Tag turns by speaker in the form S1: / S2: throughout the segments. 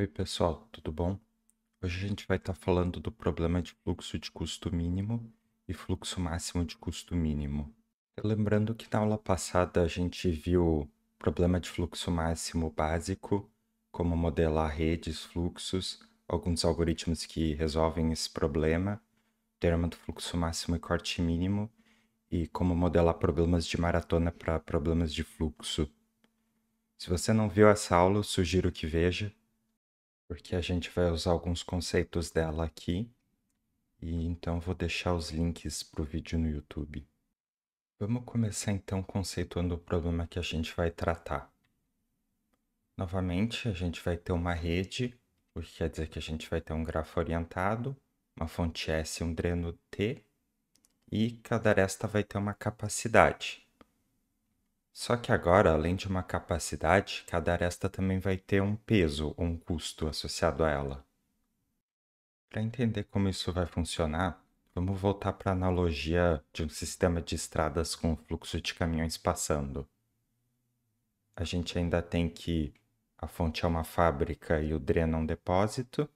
S1: Oi, pessoal, tudo bom? Hoje a gente vai estar tá falando do problema de fluxo de custo mínimo e fluxo máximo de custo mínimo. Lembrando que na aula passada a gente viu o problema de fluxo máximo básico, como modelar redes, fluxos, alguns algoritmos que resolvem esse problema, termo do fluxo máximo e corte mínimo, e como modelar problemas de maratona para problemas de fluxo. Se você não viu essa aula, sugiro que veja porque a gente vai usar alguns conceitos dela aqui. E então vou deixar os links para o vídeo no YouTube. Vamos começar então conceituando o problema que a gente vai tratar. Novamente, a gente vai ter uma rede, o que quer dizer que a gente vai ter um grafo orientado, uma fonte S e um dreno T, e cada aresta vai ter uma capacidade. Só que agora, além de uma capacidade, cada aresta também vai ter um peso ou um custo associado a ela. Para entender como isso vai funcionar, vamos voltar para a analogia de um sistema de estradas com fluxo de caminhões passando. A gente ainda tem que a fonte é uma fábrica e o dreno é um depósito,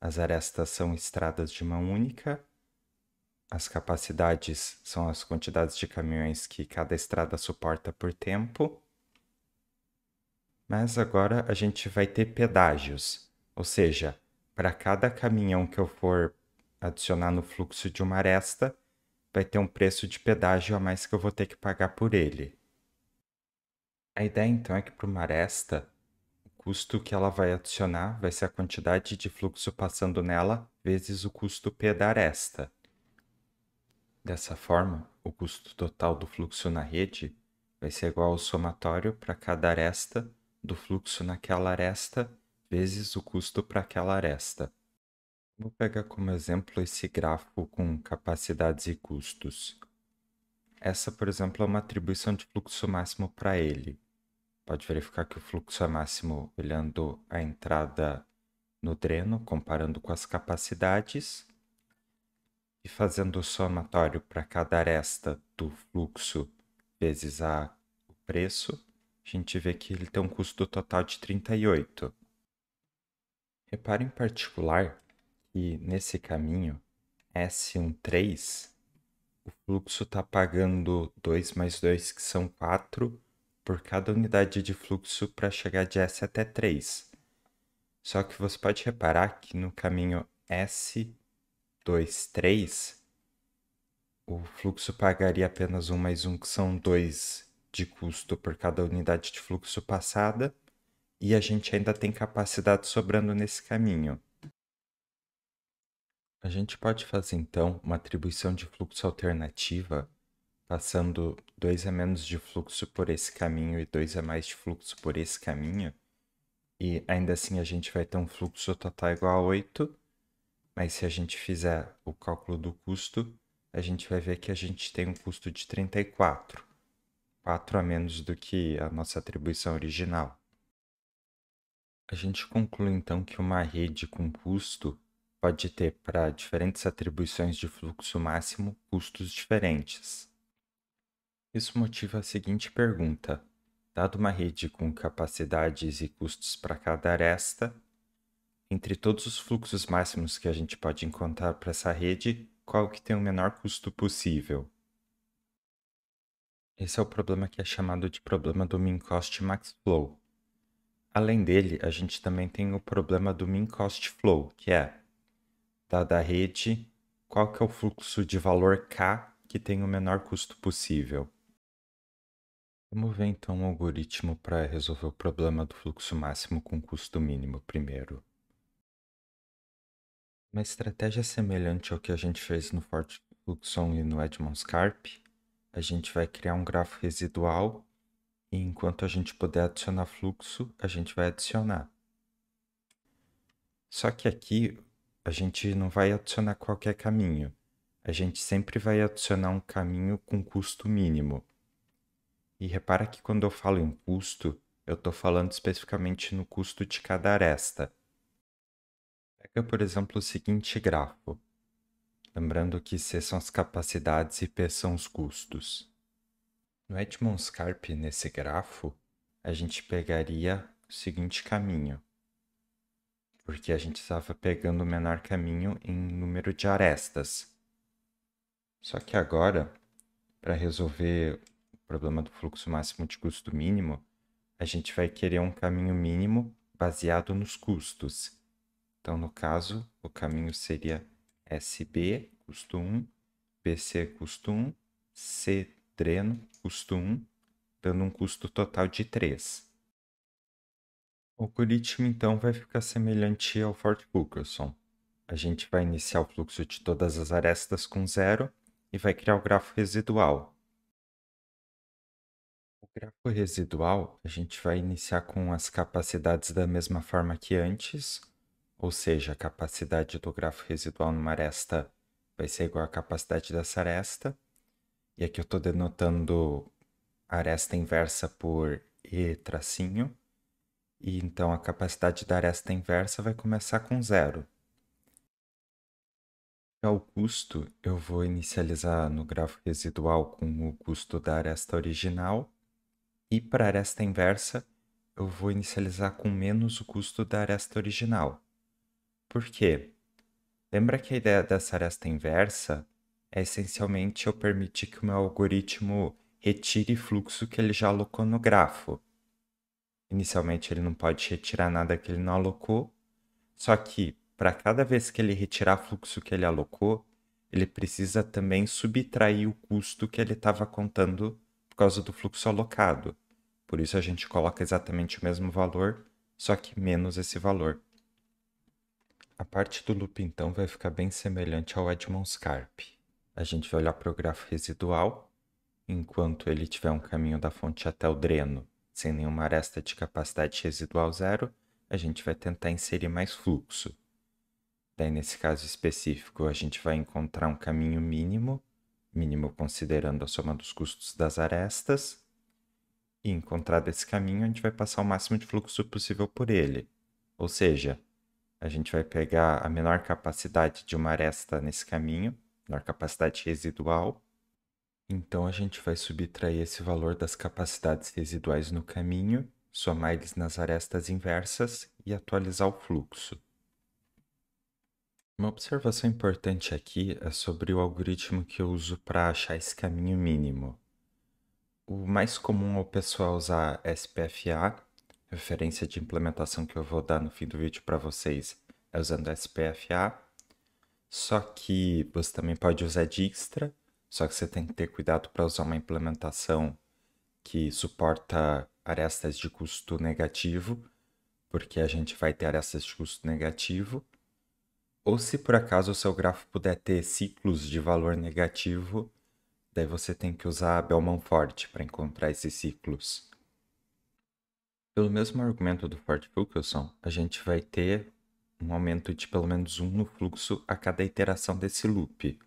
S1: as arestas são estradas de mão única as capacidades são as quantidades de caminhões que cada estrada suporta por tempo. Mas agora a gente vai ter pedágios, ou seja, para cada caminhão que eu for adicionar no fluxo de uma aresta, vai ter um preço de pedágio a mais que eu vou ter que pagar por ele. A ideia então é que para uma aresta, o custo que ela vai adicionar vai ser a quantidade de fluxo passando nela vezes o custo P da aresta. Dessa forma, o custo total do fluxo na rede vai ser igual ao somatório para cada aresta do fluxo naquela aresta vezes o custo para aquela aresta. Vou pegar como exemplo esse grafo com capacidades e custos. Essa, por exemplo, é uma atribuição de fluxo máximo para ele. Pode verificar que o fluxo é máximo olhando a entrada no dreno, comparando com as capacidades, e fazendo o somatório para cada aresta do fluxo vezes a, o preço, a gente vê que ele tem um custo total de 38. Repare em particular que nesse caminho S13 o fluxo está pagando 2 mais 2, que são 4, por cada unidade de fluxo para chegar de S até 3. Só que você pode reparar que no caminho S 2, 3, o fluxo pagaria apenas 1 mais 1, que são 2 de custo por cada unidade de fluxo passada, e a gente ainda tem capacidade sobrando nesse caminho. A gente pode fazer então uma atribuição de fluxo alternativa, passando 2 a menos de fluxo por esse caminho e 2 a mais de fluxo por esse caminho, e ainda assim a gente vai ter um fluxo total igual a 8 mas se a gente fizer o cálculo do custo, a gente vai ver que a gente tem um custo de 34, 4 a menos do que a nossa atribuição original. A gente conclui então que uma rede com custo pode ter para diferentes atribuições de fluxo máximo custos diferentes. Isso motiva a seguinte pergunta: dado uma rede com capacidades e custos para cada aresta, entre todos os fluxos máximos que a gente pode encontrar para essa rede, qual que tem o menor custo possível. Esse é o problema que é chamado de problema do min cost max flow. Além dele, a gente também tem o problema do min cost flow, que é dada a rede, qual que é o fluxo de valor k que tem o menor custo possível. Vamos ver então um algoritmo para resolver o problema do fluxo máximo com custo mínimo primeiro. Uma estratégia semelhante ao que a gente fez no Fort Luxon e no Edmond Scarp, a gente vai criar um grafo residual e enquanto a gente puder adicionar fluxo, a gente vai adicionar. Só que aqui a gente não vai adicionar qualquer caminho. A gente sempre vai adicionar um caminho com custo mínimo. E repara que quando eu falo em custo, eu estou falando especificamente no custo de cada aresta pega, por exemplo, o seguinte grafo. Lembrando que C são as capacidades e P são os custos. No Edmond Scarpe, nesse grafo, a gente pegaria o seguinte caminho, porque a gente estava pegando o menor caminho em número de arestas. Só que agora, para resolver o problema do fluxo máximo de custo mínimo, a gente vai querer um caminho mínimo baseado nos custos. Então, no caso, o caminho seria SB, custo 1, BC, custo 1, C, dreno, custo 1, dando um custo total de 3. O algoritmo, então, vai ficar semelhante ao Fort Wilkerson. A gente vai iniciar o fluxo de todas as arestas com zero e vai criar o grafo residual. O grafo residual a gente vai iniciar com as capacidades da mesma forma que antes, ou seja, a capacidade do grafo residual numa aresta vai ser igual à capacidade dessa aresta. E aqui eu estou denotando a aresta inversa por E tracinho. E então a capacidade da aresta inversa vai começar com zero. Já o custo, eu vou inicializar no grafo residual com o custo da aresta original. E para a aresta inversa, eu vou inicializar com menos o custo da aresta original. Por quê? Lembra que a ideia dessa aresta inversa é essencialmente eu permitir que o meu algoritmo retire fluxo que ele já alocou no grafo. Inicialmente ele não pode retirar nada que ele não alocou, só que para cada vez que ele retirar fluxo que ele alocou, ele precisa também subtrair o custo que ele estava contando por causa do fluxo alocado. Por isso a gente coloca exatamente o mesmo valor, só que menos esse valor. A parte do loop então vai ficar bem semelhante ao edmonds Carp. A gente vai olhar para o grafo residual, enquanto ele tiver um caminho da fonte até o dreno, sem nenhuma aresta de capacidade residual zero, a gente vai tentar inserir mais fluxo. Daí, nesse caso específico, a gente vai encontrar um caminho mínimo, mínimo considerando a soma dos custos das arestas, e encontrado esse caminho a gente vai passar o máximo de fluxo possível por ele. Ou seja, a gente vai pegar a menor capacidade de uma aresta nesse caminho, menor capacidade residual. Então a gente vai subtrair esse valor das capacidades residuais no caminho, somar eles nas arestas inversas e atualizar o fluxo. Uma observação importante aqui é sobre o algoritmo que eu uso para achar esse caminho mínimo. O mais comum é o pessoal usar SPFA, referência de implementação que eu vou dar no fim do vídeo para vocês é usando SPFA. Só que você também pode usar Dijkstra, só que você tem que ter cuidado para usar uma implementação que suporta arestas de custo negativo, porque a gente vai ter arestas de custo negativo. Ou se por acaso o seu grafo puder ter ciclos de valor negativo, daí você tem que usar Belmont Forte para encontrar esses ciclos. Pelo mesmo argumento do Ford Fulkerson, a gente vai ter um aumento de pelo menos 1 no fluxo a cada iteração desse loop.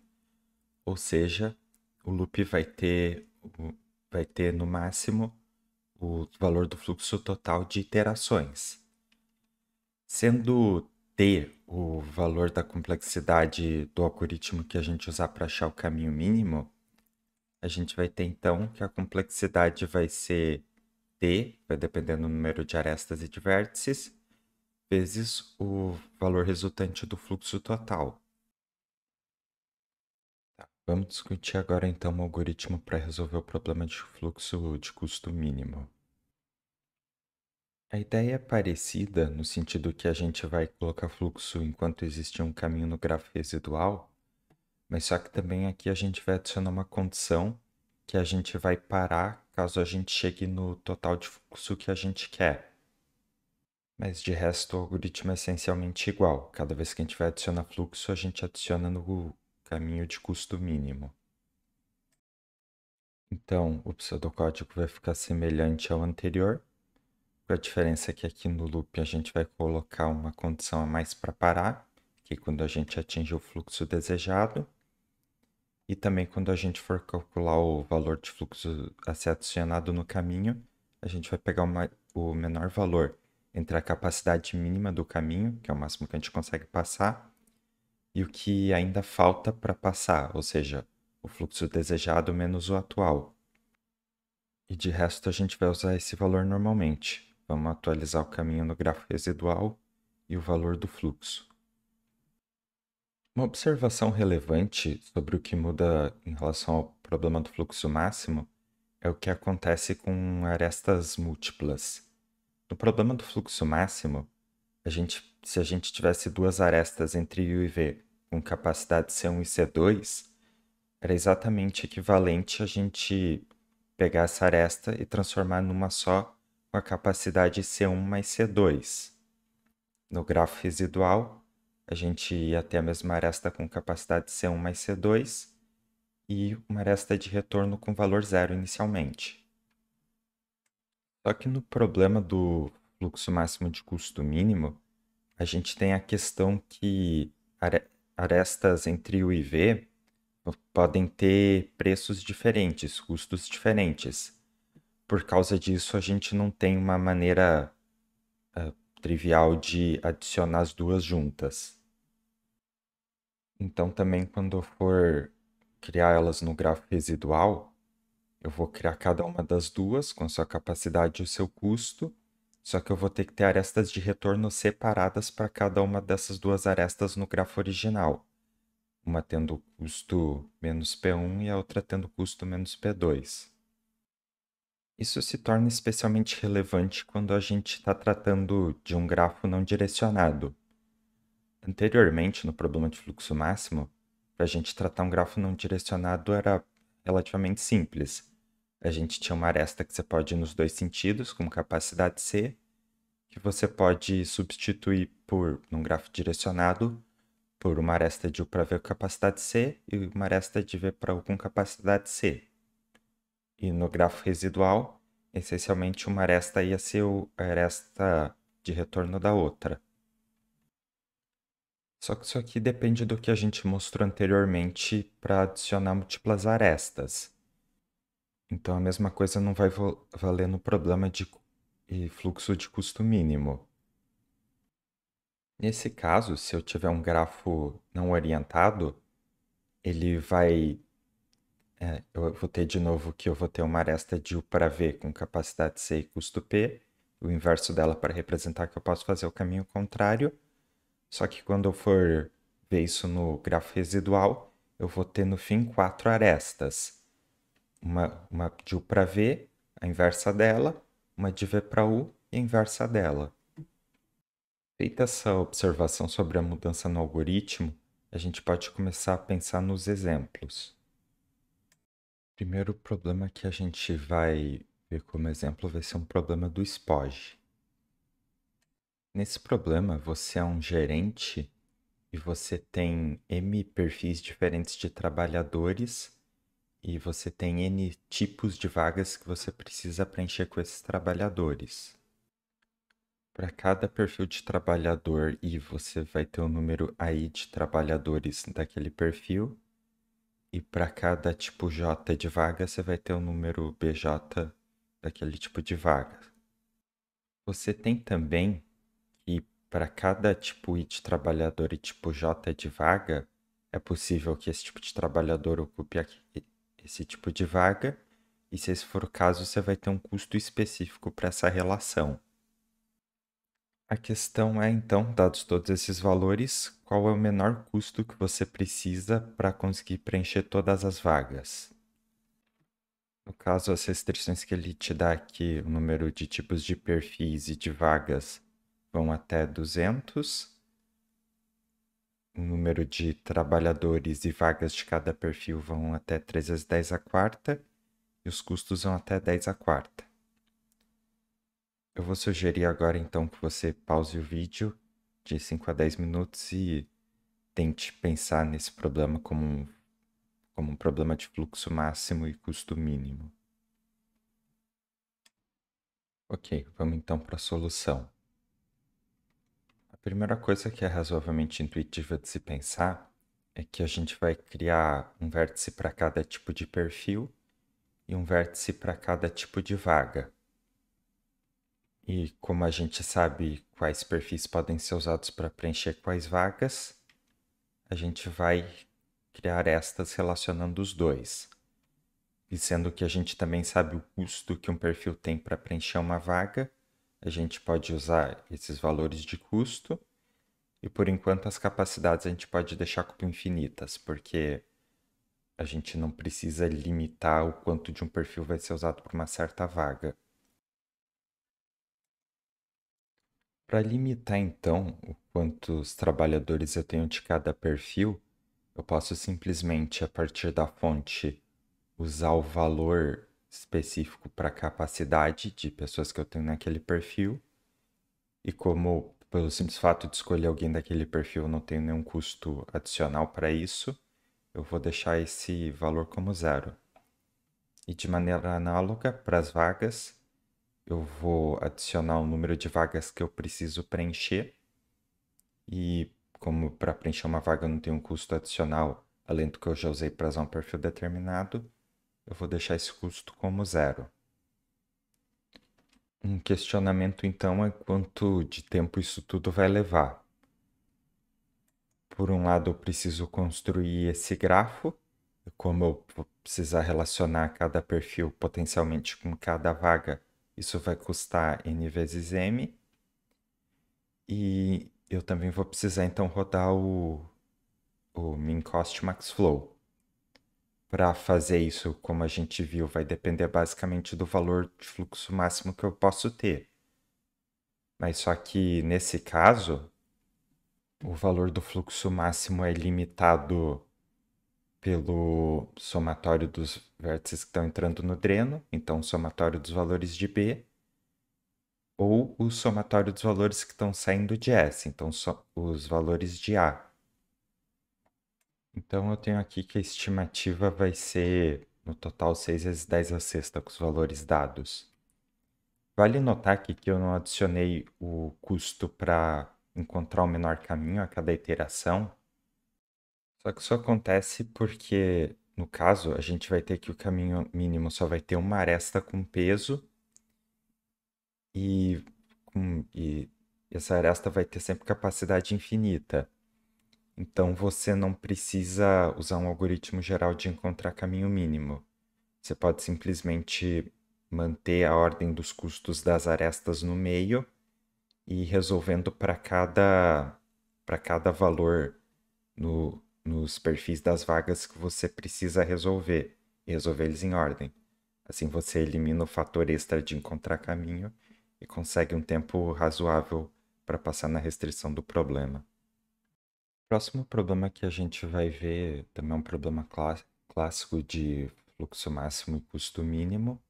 S1: Ou seja, o loop vai ter, vai ter no máximo o valor do fluxo total de iterações. Sendo T o valor da complexidade do algoritmo que a gente usar para achar o caminho mínimo, a gente vai ter então que a complexidade vai ser T, vai dependendo do número de arestas e de vértices, vezes o valor resultante do fluxo total. Tá. Vamos discutir agora então um algoritmo para resolver o problema de fluxo de custo mínimo. A ideia é parecida no sentido que a gente vai colocar fluxo enquanto existe um caminho no grafo residual, mas só que também aqui a gente vai adicionar uma condição que a gente vai parar caso a gente chegue no total de fluxo que a gente quer. Mas de resto, o algoritmo é essencialmente igual. Cada vez que a gente vai adicionar fluxo, a gente adiciona no caminho de custo mínimo. Então, o pseudocódigo vai ficar semelhante ao anterior, com a diferença é que aqui no loop a gente vai colocar uma condição a mais para parar, que é quando a gente atinge o fluxo desejado, e também quando a gente for calcular o valor de fluxo a ser adicionado no caminho, a gente vai pegar uma, o menor valor entre a capacidade mínima do caminho, que é o máximo que a gente consegue passar, e o que ainda falta para passar, ou seja, o fluxo desejado menos o atual. E de resto a gente vai usar esse valor normalmente. Vamos atualizar o caminho no grafo residual e o valor do fluxo. Uma observação relevante sobre o que muda em relação ao problema do fluxo máximo é o que acontece com arestas múltiplas. No problema do fluxo máximo, a gente, se a gente tivesse duas arestas entre U e V com capacidade C1 e C2, era exatamente equivalente a gente pegar essa aresta e transformar numa só com a capacidade C1 mais C2. No grafo residual, a gente ia ter a mesma aresta com capacidade C1 mais C2 e uma aresta de retorno com valor zero inicialmente. Só que no problema do fluxo máximo de custo mínimo, a gente tem a questão que arestas entre U e V podem ter preços diferentes, custos diferentes. Por causa disso, a gente não tem uma maneira uh, trivial de adicionar as duas juntas. Então também quando eu for criar elas no grafo residual, eu vou criar cada uma das duas com sua capacidade e o seu custo, só que eu vou ter que ter arestas de retorno separadas para cada uma dessas duas arestas no grafo original. Uma tendo custo menos P1 e a outra tendo custo menos P2. Isso se torna especialmente relevante quando a gente está tratando de um grafo não direcionado, anteriormente no problema de fluxo máximo, para a gente tratar um grafo não direcionado era relativamente simples. A gente tinha uma aresta que você pode ir nos dois sentidos, com capacidade C, que você pode substituir por, num grafo direcionado, por uma aresta de U para V com capacidade C e uma aresta de V para U com capacidade C. E no grafo residual, essencialmente uma aresta ia ser a aresta de retorno da outra. Só que isso aqui depende do que a gente mostrou anteriormente para adicionar múltiplas arestas. Então a mesma coisa não vai valer no problema de fluxo de custo mínimo. Nesse caso, se eu tiver um grafo não orientado, ele vai. É, eu vou ter de novo que eu vou ter uma aresta de U para V com capacidade C e custo P, o inverso dela para representar que eu posso fazer o caminho contrário só que quando eu for ver isso no grafo residual, eu vou ter no fim quatro arestas. Uma, uma de U para V, a inversa dela, uma de V para U e a inversa dela. Feita essa observação sobre a mudança no algoritmo, a gente pode começar a pensar nos exemplos. O Primeiro problema que a gente vai ver como exemplo vai ser um problema do SPOGE. Nesse problema, você é um gerente e você tem M perfis diferentes de trabalhadores e você tem N tipos de vagas que você precisa preencher com esses trabalhadores. Para cada perfil de trabalhador e você vai ter o um número aí de trabalhadores daquele perfil. E para cada tipo J de vaga, você vai ter o um número BJ daquele tipo de vaga. Você tem também para cada tipo I de trabalhador e tipo J é de vaga, é possível que esse tipo de trabalhador ocupe esse tipo de vaga, e se esse for o caso, você vai ter um custo específico para essa relação. A questão é, então, dados todos esses valores, qual é o menor custo que você precisa para conseguir preencher todas as vagas? No caso, as restrições que ele te dá aqui, o número de tipos de perfis e de vagas, vão até 200. O número de trabalhadores e vagas de cada perfil vão até 3 vezes 10 a quarta e os custos vão até 10 a quarta. Eu vou sugerir agora então que você pause o vídeo de 5 a 10 minutos e tente pensar nesse problema como um, como um problema de fluxo máximo e custo mínimo. Ok, vamos então para a solução. A primeira coisa que é razoavelmente intuitiva de se pensar é que a gente vai criar um vértice para cada tipo de perfil e um vértice para cada tipo de vaga. E como a gente sabe quais perfis podem ser usados para preencher quais vagas, a gente vai criar estas relacionando os dois. E sendo que a gente também sabe o custo que um perfil tem para preencher uma vaga, a gente pode usar esses valores de custo e por enquanto as capacidades a gente pode deixar como infinitas, porque a gente não precisa limitar o quanto de um perfil vai ser usado por uma certa vaga. Para limitar então o quantos trabalhadores eu tenho de cada perfil, eu posso simplesmente a partir da fonte usar o valor específico para a capacidade de pessoas que eu tenho naquele perfil. E como, pelo simples fato de escolher alguém daquele perfil, eu não tenho nenhum custo adicional para isso, eu vou deixar esse valor como zero. E de maneira análoga, para as vagas, eu vou adicionar o número de vagas que eu preciso preencher. E como para preencher uma vaga não tem um custo adicional, além do que eu já usei para usar um perfil determinado, eu vou deixar esse custo como zero. Um questionamento então é quanto de tempo isso tudo vai levar. Por um lado, eu preciso construir esse grafo, como eu vou precisar relacionar cada perfil potencialmente com cada vaga, isso vai custar n vezes m. E eu também vou precisar então rodar o, o min cost max flow para fazer isso, como a gente viu, vai depender basicamente do valor de fluxo máximo que eu posso ter. Mas só que nesse caso, o valor do fluxo máximo é limitado pelo somatório dos vértices que estão entrando no dreno, então o somatório dos valores de B, ou o somatório dos valores que estão saindo de S, então so os valores de A. Então eu tenho aqui que a estimativa vai ser no total 6 vezes 10 a sexta com os valores dados. Vale notar aqui que eu não adicionei o custo para encontrar o menor caminho a cada iteração. Só que isso acontece porque, no caso, a gente vai ter que o caminho mínimo só vai ter uma aresta com peso e, com, e essa aresta vai ter sempre capacidade infinita. Então você não precisa usar um algoritmo geral de encontrar caminho mínimo. Você pode simplesmente manter a ordem dos custos das arestas no meio e resolvendo para cada para cada valor no, nos perfis das vagas que você precisa resolver e resolver eles em ordem. Assim você elimina o fator extra de encontrar caminho e consegue um tempo razoável para passar na restrição do problema próximo problema que a gente vai ver também é um problema clássico de fluxo máximo e custo mínimo.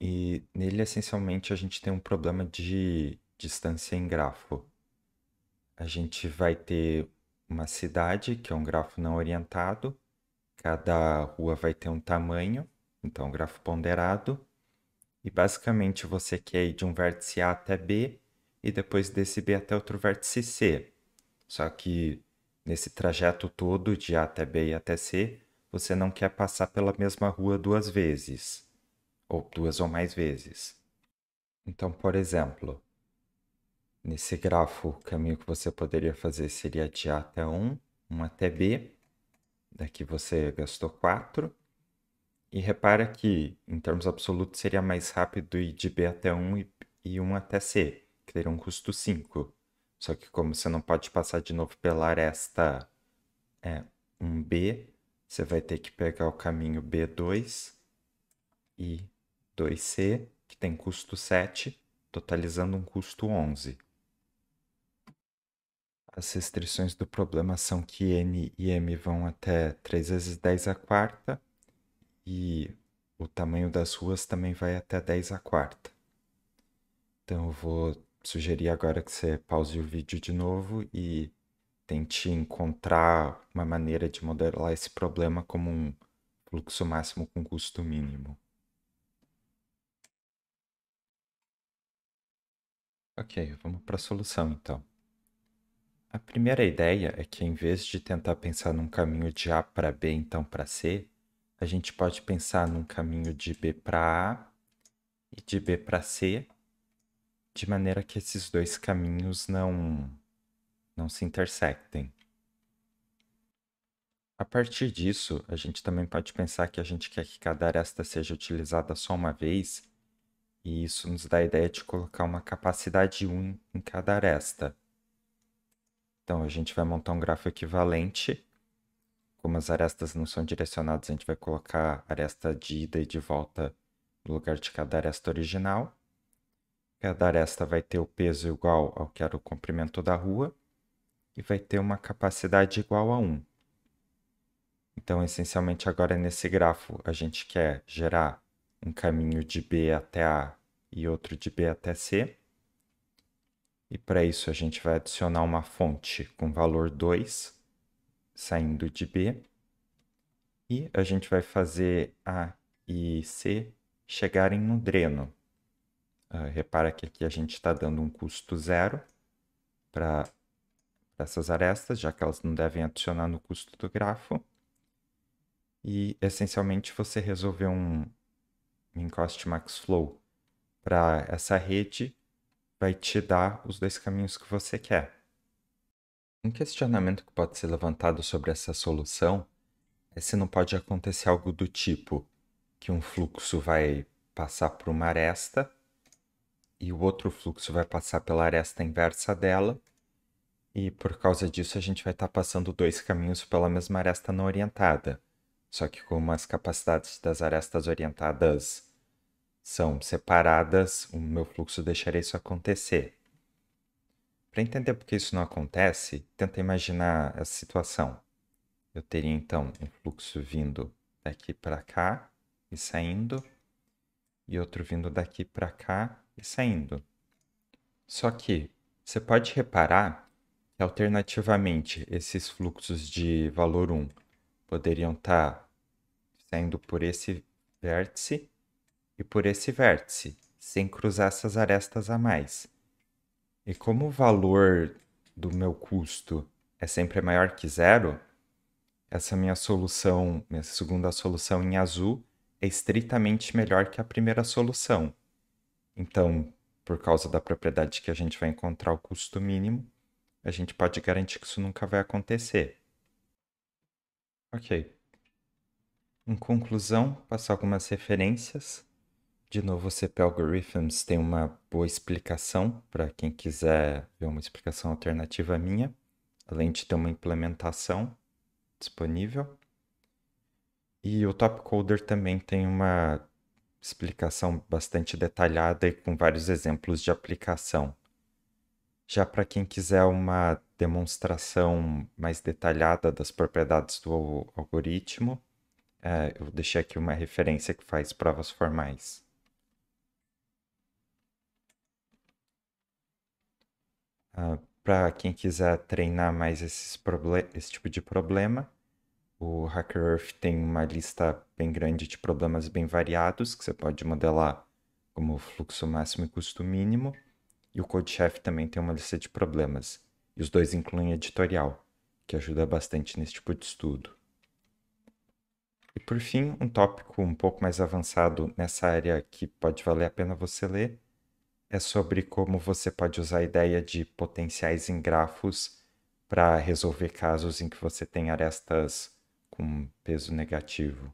S1: E nele, essencialmente, a gente tem um problema de distância em grafo. A gente vai ter uma cidade, que é um grafo não orientado, cada rua vai ter um tamanho, então um grafo ponderado, e basicamente você quer ir de um vértice A até B, e depois desse B até outro vértice C. Só que nesse trajeto todo de A até B e até C, você não quer passar pela mesma rua duas vezes, ou duas ou mais vezes. Então, por exemplo, nesse grafo, o caminho que você poderia fazer seria de A até 1, 1 até B. Daqui você gastou 4. E repara que, em termos absolutos, seria mais rápido ir de B até 1 e, 1 até C, que teria um custo 5. Só que como você não pode passar de novo pela aresta é, 1B, você vai ter que pegar o caminho B2 e 2C, que tem custo 7, totalizando um custo 11. As restrições do problema são que n e m vão até 3 vezes 10 a quarta e o tamanho das ruas também vai até 10 a quarta. Então eu vou sugerir agora que você pause o vídeo de novo e tente encontrar uma maneira de modelar esse problema como um fluxo máximo com custo mínimo. Ok, vamos para a solução então. A primeira ideia é que em vez de tentar pensar num caminho de A para B, então para C, a gente pode pensar num caminho de B para A e de B para C de maneira que esses dois caminhos não, não se intersectem. A partir disso, a gente também pode pensar que a gente quer que cada aresta seja utilizada só uma vez, e isso nos dá a ideia de colocar uma capacidade 1 em cada aresta. Então, a gente vai montar um grafo equivalente. Como as arestas não são direcionadas, a gente vai colocar a aresta de ida e de volta no lugar de cada aresta original. Cada aresta vai ter o peso igual ao que era o comprimento da rua e vai ter uma capacidade igual a 1. Então, essencialmente, agora nesse grafo, a gente quer gerar um caminho de B até A e outro de B até C. E para isso, a gente vai adicionar uma fonte com valor 2, saindo de B. E a gente vai fazer A e C chegarem no dreno. Uh, repara que aqui a gente está dando um custo zero para essas arestas, já que elas não devem adicionar no custo do grafo. E, essencialmente, você resolveu um encoste Max Flow para essa rede, vai te dar os dois caminhos que você quer. Um questionamento que pode ser levantado sobre essa solução é se não pode acontecer algo do tipo que um fluxo vai passar por uma aresta e o outro fluxo vai passar pela aresta inversa dela. E por causa disso, a gente vai estar tá passando dois caminhos pela mesma aresta não orientada. Só que como as capacidades das arestas orientadas são separadas, o meu fluxo deixaria isso acontecer. Para entender por que isso não acontece, tenta imaginar essa situação. Eu teria então um fluxo vindo daqui para cá e saindo, e outro vindo daqui para cá e saindo. Só que você pode reparar que, alternativamente, esses fluxos de valor 1 poderiam estar tá saindo por esse vértice e por esse vértice, sem cruzar essas arestas a mais. E como o valor do meu custo é sempre maior que zero, essa minha solução, minha segunda solução em azul, é estritamente melhor que a primeira solução. Então, por causa da propriedade que a gente vai encontrar o custo mínimo, a gente pode garantir que isso nunca vai acontecer. Ok. Em conclusão, passar algumas referências. De novo, o CP Algorithms tem uma boa explicação para quem quiser ver uma explicação alternativa minha, além de ter uma implementação disponível. E o Top Coder também tem uma explicação bastante detalhada e com vários exemplos de aplicação. Já para quem quiser uma demonstração mais detalhada das propriedades do algoritmo, é, eu deixei aqui uma referência que faz provas formais. Ah, para quem quiser treinar mais esse tipo de problema, o Hacker Earth tem uma lista bem grande de problemas bem variados que você pode modelar como fluxo máximo e custo mínimo. E o CodeChef também tem uma lista de problemas. E os dois incluem editorial, que ajuda bastante nesse tipo de estudo. E por fim, um tópico um pouco mais avançado nessa área que pode valer a pena você ler é sobre como você pode usar a ideia de potenciais em grafos para resolver casos em que você tem arestas com peso negativo.